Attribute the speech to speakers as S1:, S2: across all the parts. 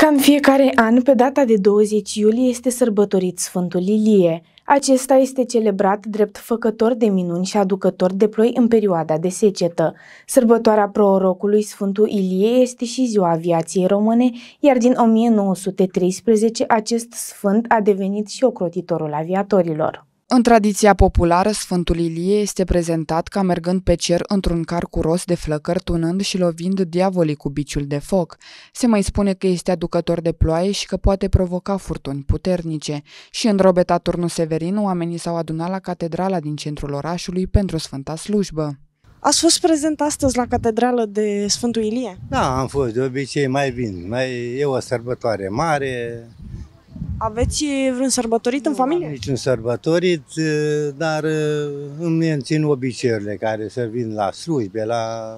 S1: Cam fiecare an, pe data de 20 iulie este sărbătorit Sfântul Ilie. Acesta este celebrat drept făcător de minuni și aducător de ploi în perioada de secetă. Sărbătoarea prorocului Sfântul Ilie este și ziua aviației române, iar din 1913 acest sfânt a devenit și ocrotitorul
S2: aviatorilor. În tradiția populară, Sfântul Ilie este prezentat ca mergând pe cer într-un car cu ros de flăcări, tunând și lovind diavolii cu biciul de foc. Se mai spune că este aducător de ploaie și că poate provoca furtuni puternice. Și în robeta Turnul Severin, oamenii s-au adunat la catedrala din centrul orașului pentru Sfânta Slujbă. Ați fost prezent astăzi la catedrală de Sfântul Ilie?
S3: Da, am fost, de obicei mai vin. Mai e o sărbătoare mare,
S1: aveți vreun sărbătorit nu în familie? Nu niciun
S3: sărbătorit, dar îmi mențin obiceiurile care să vin la slujbe, la...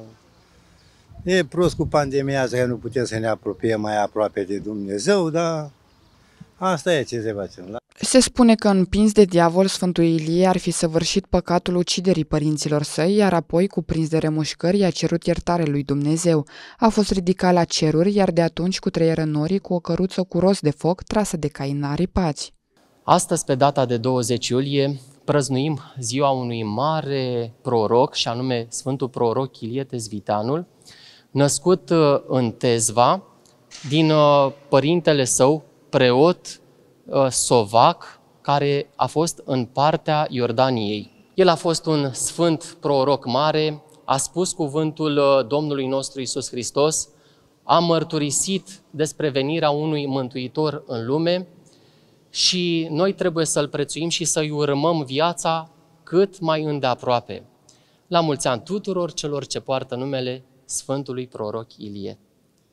S3: E prost cu pandemia asta că nu putem să ne apropiem mai aproape de Dumnezeu, dar asta e ce se face. La
S2: se spune că împins de diavol, Sfântul Ilie ar fi săvârșit păcatul uciderii părinților săi, iar apoi, cuprins de remușcări, i-a cerut iertare lui Dumnezeu. A fost ridicat la ceruri, iar de atunci cu trei rănori cu o căruță cu ros de foc trasă de caina aripați.
S4: Astăzi, pe data de 20 iulie, prăznuim ziua unui mare proroc, și anume Sfântul Proroc Ilie Tezvitanul, născut uh, în Tezva, din uh, părintele său, preot Uh, sovac care a fost în partea Iordaniei. El a fost un sfânt proroc mare, a spus cuvântul uh, Domnului nostru Isus Hristos, a mărturisit despre venirea unui mântuitor în lume și noi trebuie să-l prețuim și să-i urmăm viața cât mai îndeaproape. La mulți ani tuturor celor ce poartă numele Sfântului Proroc Ilie.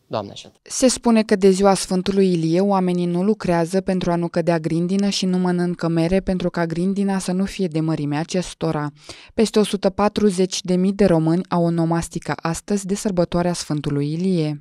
S4: Doamne ajută!
S2: Se spune că de ziua Sfântului Ilie oamenii nu lucrează pentru a nu cădea grindină și nu mănâncă mere pentru ca grindina să nu fie de mărimea acestora. Peste 140.000 de români au o nomastică astăzi de sărbătoarea Sfântului Ilie.